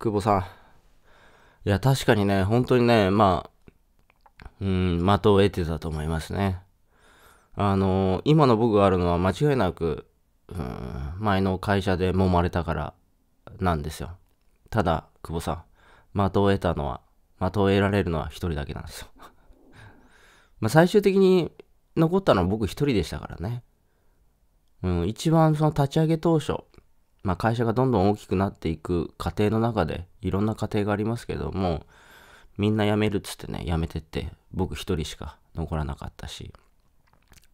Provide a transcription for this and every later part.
久保さん。いや、確かにね、本当にね、まあ、うん、的を得てたと思いますね。あの今の僕があるのは間違いなく、うん、前の会社で揉まれたからなんですよ。ただ、久保さん、的を得たのは、的を得られるのは一人だけなんですよ。まあ最終的に残ったのは僕一人でしたからね。うん、一番その立ち上げ当初、まあ、会社がどんどん大きくなっていく過程の中でいろんな過程がありますけどもみんな辞めるっつってね辞めてって僕一人しか残らなかったし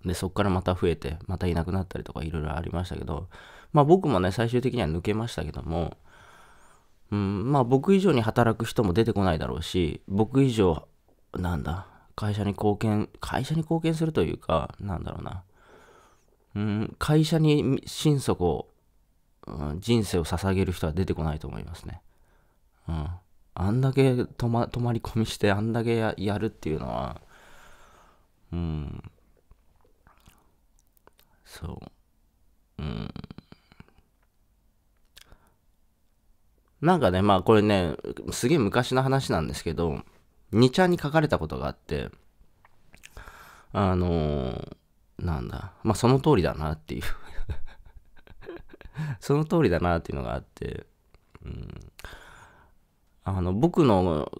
でそっからまた増えてまたいなくなったりとかいろいろありましたけどまあ僕もね最終的には抜けましたけどもうんまあ僕以上に働く人も出てこないだろうし僕以上なんだ会社に貢献会社に貢献するというかなんだろうなうん会社に心底をうん、人生を捧げる人は出てこないと思いますね。うん。あんだけ泊ま泊まり込みして、あんだけややるっていうのは、うん。そう。うん。なんかね、まあこれね、すげえ昔の話なんですけど、2ちゃんに書かれたことがあって、あのー、なんだ、まあその通りだなっていう その通りだなっていうのがあって、うん、あの僕の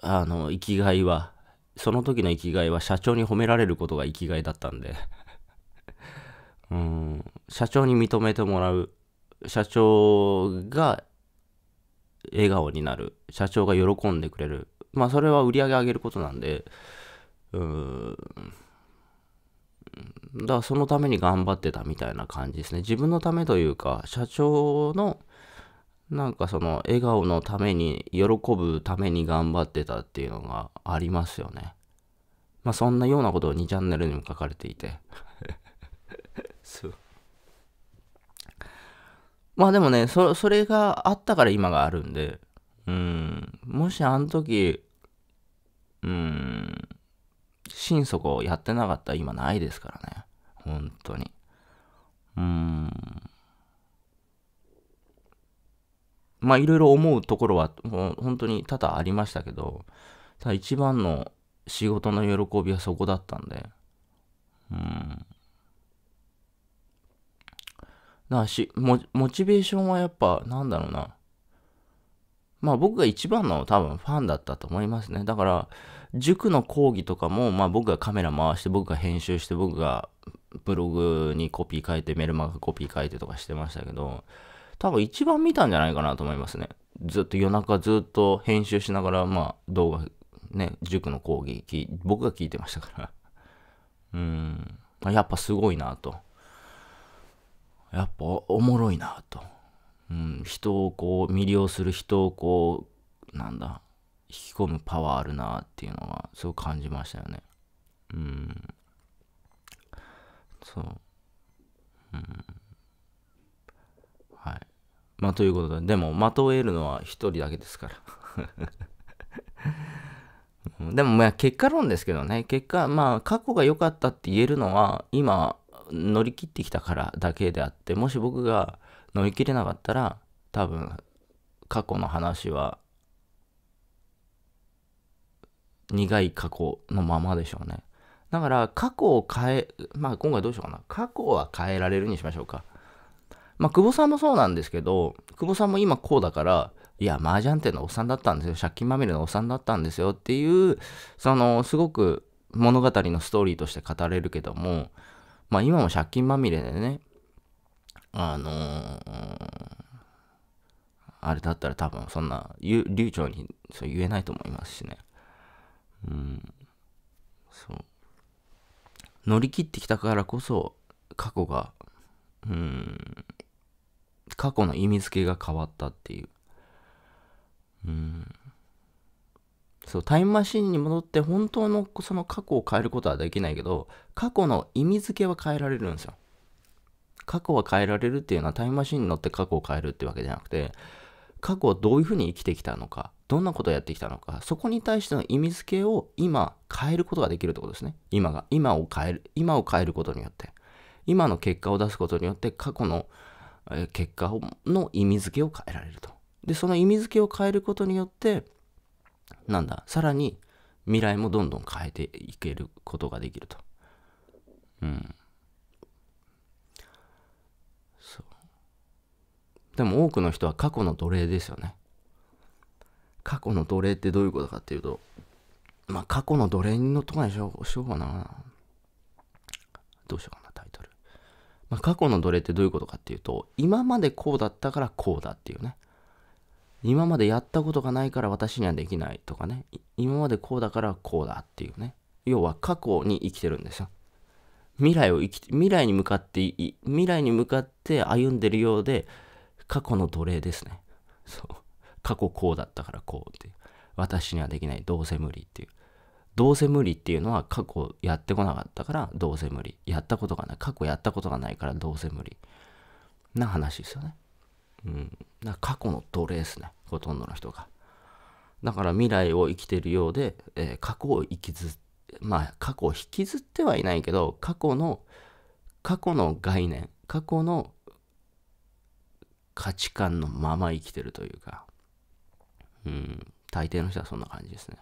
あの生きがいはその時の生きがいは社長に褒められることが生きがいだったんで うん社長に認めてもらう社長が笑顔になる社長が喜んでくれるまあそれは売り上げ上げることなんでうんだからそのために頑張ってたみたいな感じですね。自分のためというか、社長の、なんかその笑顔のために、喜ぶために頑張ってたっていうのがありますよね。まあそんなようなことを2チャンネルにも書かれていて。そう。まあでもね、そそれがあったから今があるんで、うん、もしあの時、うん、心底やってなかったら今ないですからね。本当に。うーん。まあいろいろ思うところは本当に多々ありましたけど、ただ一番の仕事の喜びはそこだったんで、うん。だしモ、モチベーションはやっぱなんだろうな、まあ僕が一番の多分ファンだったと思いますね。だから、塾の講義とかも、まあ僕がカメラ回して、僕が編集して、僕がブログにコピー書いて、メルマガコピー書いてとかしてましたけど、多分一番見たんじゃないかなと思いますね。ずっと夜中ずっと編集しながら、まあ動画、ね、塾の講義、僕が聞いてましたから。うーん、やっぱすごいなと。やっぱおもろいなと。うん、人をこう魅了する人をこうなんだ引き込むパワーあるなっていうのはすごく感じましたよねうんそううんはいまあということででも的を得るのは一人だけですから でもまあ結果論ですけどね結果まあ過去が良かったって言えるのは今乗り切ってきたからだけであってもし僕が乗り切れなかったら多分過去の話は苦い過去のままでしょうねだから過去を変えまあ今回どうしようかな過去は変えられるにしましょうかまあ久保さんもそうなんですけど久保さんも今こうだからいや麻雀店のおっさんだったんですよ借金まみれのおっさんだったんですよっていうそのすごく物語のストーリーとして語れるけどもまあ今も借金まみれでね、あのー、あれだったら多分そんな流暢にそう言えないと思いますしね。うん。そう。乗り切ってきたからこそ過去が、うん、過去の意味付けが変わったっていう。うん。そうタイムマシンに戻って本当のその過去を変えることはできないけど過去の意味付けは変えられるんですよ過去は変えられるっていうのはタイムマシンに乗って過去を変えるってわけじゃなくて過去をどういうふうに生きてきたのかどんなことをやってきたのかそこに対しての意味付けを今変えることができるってことですね今が今を変える今を変えることによって今の結果を出すことによって過去の結果の意味付けを変えられるとでその意味付けを変えることによってなんだ、さらに未来もどんどん変えていけることができると。うん。そう。でも多くの人は過去の奴隷ですよね。過去の奴隷ってどういうことかっていうと、まあ過去の奴隷のとこにしようしようかな。どうしようかな、タイトル。まあ過去の奴隷ってどういうことかっていうと、今までこうだったからこうだっていうね。今までやったことがないから私にはできないとかね今までこうだからこうだっていうね要は過去に生きてるんですよ未来を生き未来に向かって未来に向かって歩んでるようで過去の奴隷ですねそう過去こうだったからこうっていう私にはできないどうせ無理っていうどうせ無理っていうのは過去やってこなかったからどうせ無理やったことがない過去やったことがないからどうせ無理な話ですよねうん、だ過去の奴隷ですねほとんどの人がだから未来を生きてるようで、えー、過去を生きずまあ過去を引きずってはいないけど過去の過去の概念過去の価値観のまま生きてるというかうん大抵の人はそんな感じですね、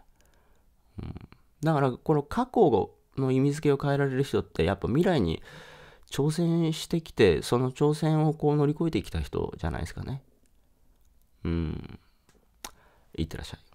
うん、だからこの過去の意味付けを変えられる人ってやっぱ未来に挑戦してきて、その挑戦をこう乗り越えてきた人じゃないですかね。うん。いってらっしゃい。